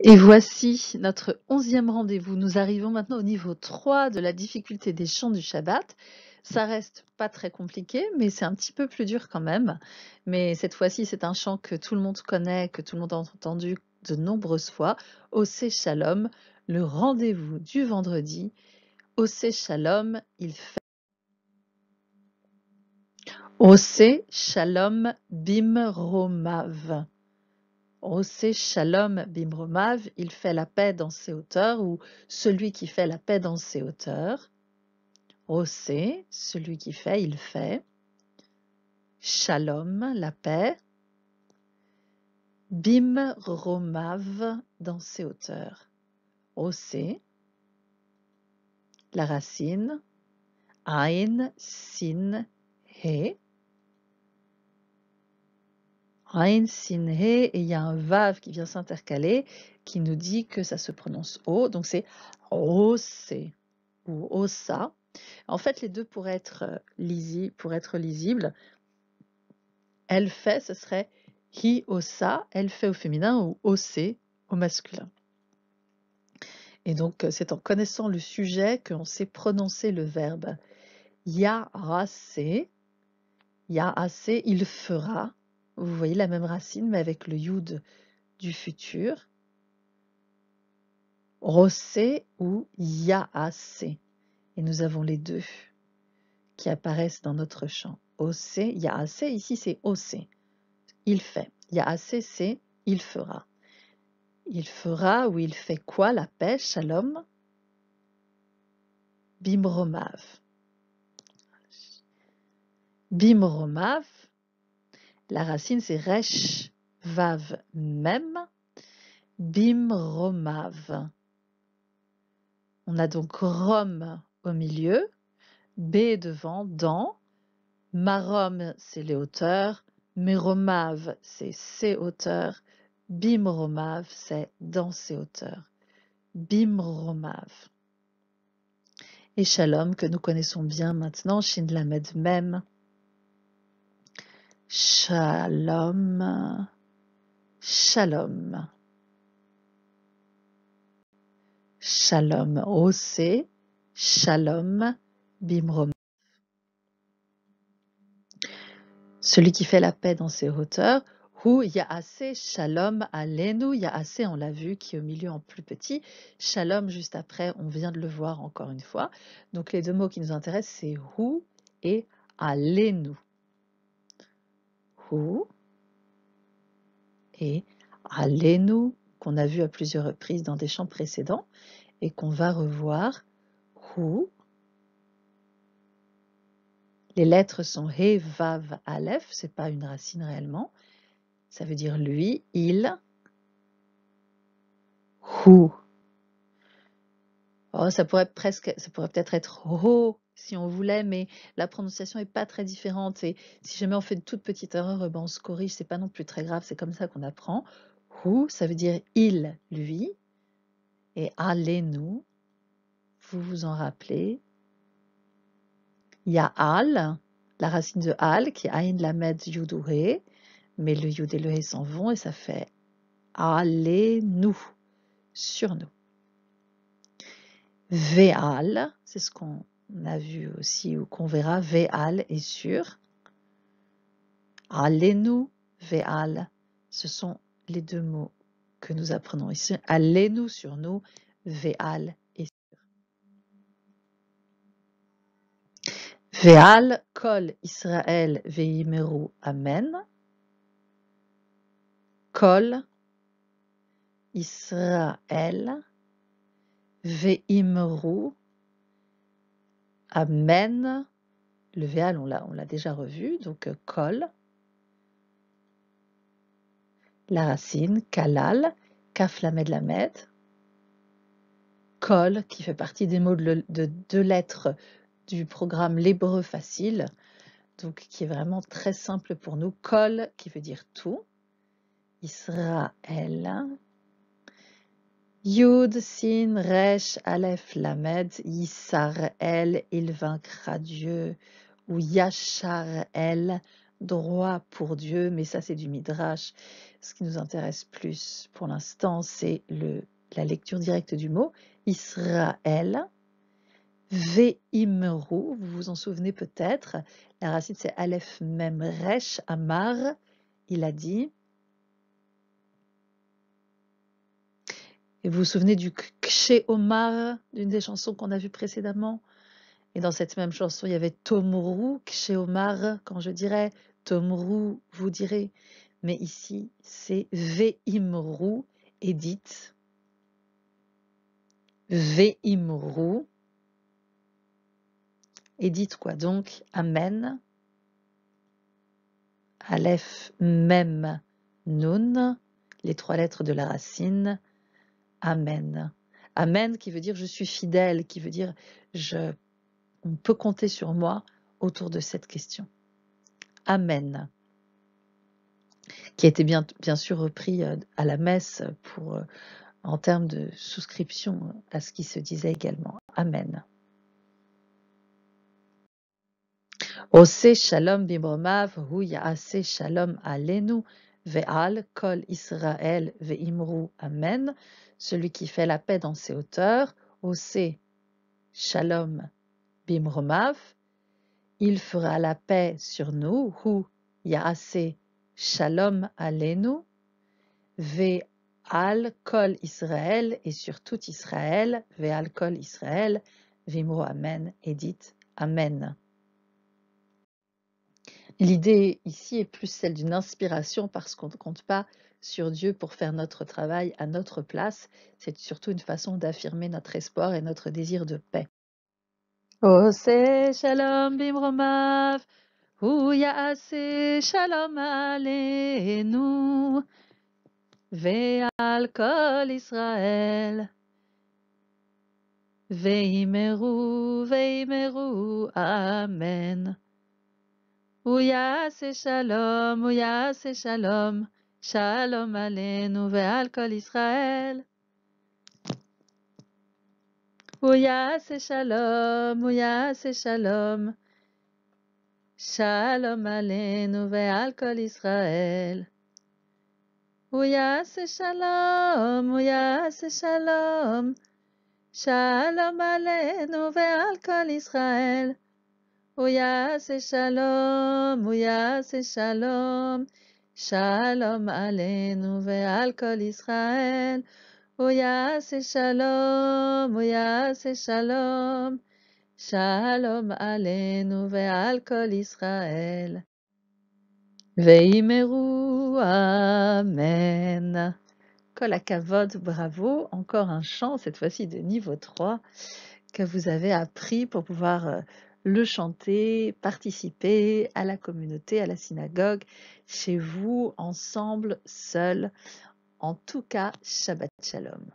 Et voici notre onzième rendez-vous. Nous arrivons maintenant au niveau 3 de la difficulté des chants du Shabbat. Ça reste pas très compliqué, mais c'est un petit peu plus dur quand même. Mais cette fois-ci, c'est un chant que tout le monde connaît, que tout le monde a entendu de nombreuses fois. Ossé Shalom, le rendez-vous du vendredi. Ossé Shalom, il fait. Ossé Shalom Bim Ose Shalom Bimromav, il fait la paix dans ses hauteurs, ou celui qui fait la paix dans ses hauteurs. Ose, celui qui fait, il fait. Shalom, la paix. Bimromav, dans ses hauteurs. Ose, la racine. Ein, sin, he et il y a un Vav qui vient s'intercaler, qui nous dit que ça se prononce O, donc c'est rosé ou Osa. En fait, les deux pour être, euh, pour être lisibles, elle fait, ce serait Hi, Osa, elle fait au féminin ou Osé au masculin. Et donc, euh, c'est en connaissant le sujet qu'on sait prononcer le verbe. Ya assez il fera, vous voyez la même racine, mais avec le yud du futur. Rossé ou Yaasé. Et nous avons les deux qui apparaissent dans notre chant. Osé, Yaasé, ici c'est Osé. Il fait. Yaasé, c'est il fera. Il fera ou il fait quoi la pêche à l'homme Bimromav. Bimromav, la racine, c'est resh, vav, mem, bim, romav. On a donc rom au milieu, b devant, dans. Marom, c'est les hauteurs. meromav », c'est ses hauteurs. bim-romav », c'est dans ses hauteurs. Bim-romav ». Et Shalom, que nous connaissons bien maintenant, Shin même. Shalom. Shalom. Shalom OC, Shalom Bimrom. Celui qui fait la paix dans ses hauteurs, il Hu assez Shalom a assez on l'a vu, qui est au milieu en plus petit. Shalom juste après, on vient de le voir encore une fois. Donc les deux mots qui nous intéressent, c'est Hu et Alenu et et nous qu'on a vu à plusieurs reprises dans des champs précédents et qu'on va revoir hu. Les lettres sont he, vav, aleph, c'est pas une racine réellement. Ça veut dire lui, il, hu. Oh, ça pourrait presque, ça pourrait peut-être être ho si on voulait, mais la prononciation n'est pas très différente. Et si jamais on fait de toute petite erreur, eh ben on se corrige, c'est pas non plus très grave, c'est comme ça qu'on apprend. Ou ça veut dire il, lui, et allez-nous, vous vous en rappelez. Il y a al, la racine de al, qui est aïn lamed yudoué » mais le yud et le he s'en vont et ça fait allez-nous, sur nous. Veal, c'est ce qu'on on a vu aussi, ou qu'on verra, Ve'al est sûr. nous, Ve'al, ce sont les deux mots que nous apprenons ici. nous » sur nous, Ve'al est sûr. Ve'al, Kol, Israël, Ve'imeru, Amen. Kol, Israël, Ve'imru, Amen, Le véal, on l'a déjà revu, donc euh, col. La racine, kalal, kaf la med, Col, qui fait partie des mots de, deux lettres du programme L'hébreu facile, donc qui est vraiment très simple pour nous. Col, qui veut dire tout. Israël, Yud, Sin, Resh, Aleph, Lamed, Yissar, El, il vaincra Dieu, ou Yachar, El, droit pour Dieu, mais ça c'est du Midrash. Ce qui nous intéresse plus pour l'instant, c'est la lecture directe du mot, Israël, Ve'imru, vous vous en souvenez peut-être, la racine c'est Aleph Mem Resh Amar, il a dit, vous vous souvenez du Kshe Omar, d'une des chansons qu'on a vues précédemment Et dans cette même chanson, il y avait Tomrou, Kshe Omar, quand je dirais Tomrou, vous direz. Mais ici, c'est veimru et dites Veimrou. Et dites quoi donc Amen. Aleph, Mem, Nun, les trois lettres de la racine. Amen. Amen qui veut dire je suis fidèle, qui veut dire je, on peut compter sur moi autour de cette question. Amen. Qui a été bien, bien sûr repris euh, à la messe pour, euh, en termes de souscription à ce qui se disait également. Amen. Ose shalom bimromav, huya se shalom alenu, Ve'al, Kol Israël, Ve'imru, Amen. Celui qui fait la paix dans ses hauteurs, Oseh Shalom, Bimromav. Il fera la paix sur nous, Hu, Yaase, Shalom, Alenu. Ve'al, Kol Israël, et sur tout Israël, Ve'al, Kol Israël, Vimru, Amen, et dites Amen. L'idée ici est plus celle d'une inspiration parce qu'on ne compte pas sur Dieu pour faire notre travail à notre place. C'est surtout une façon d'affirmer notre espoir et notre désir de paix. shalom bimromav, shalom aleinu, ve'al kol Israël. Veimeru, veimeru, amen. Ouyase shalom, se shalom, shalom aleinu ve'al kol Israël. chalom, shalom, se shalom, shalom aleinu ve'al kol Israël. c'est shalom, se shalom, shalom aleinu ve'al kol Israël c'est shalom, c'est shalom, shalom aleinu ve'al kol Israël. c'est shalom, c'est shalom, shalom aleinu ve'al kol Israël. Veimeru, amen. Kol bravo. Encore un chant, cette fois-ci de niveau 3, que vous avez appris pour pouvoir euh, le chanter, participer à la communauté, à la synagogue, chez vous, ensemble, seul. En tout cas, Shabbat Shalom.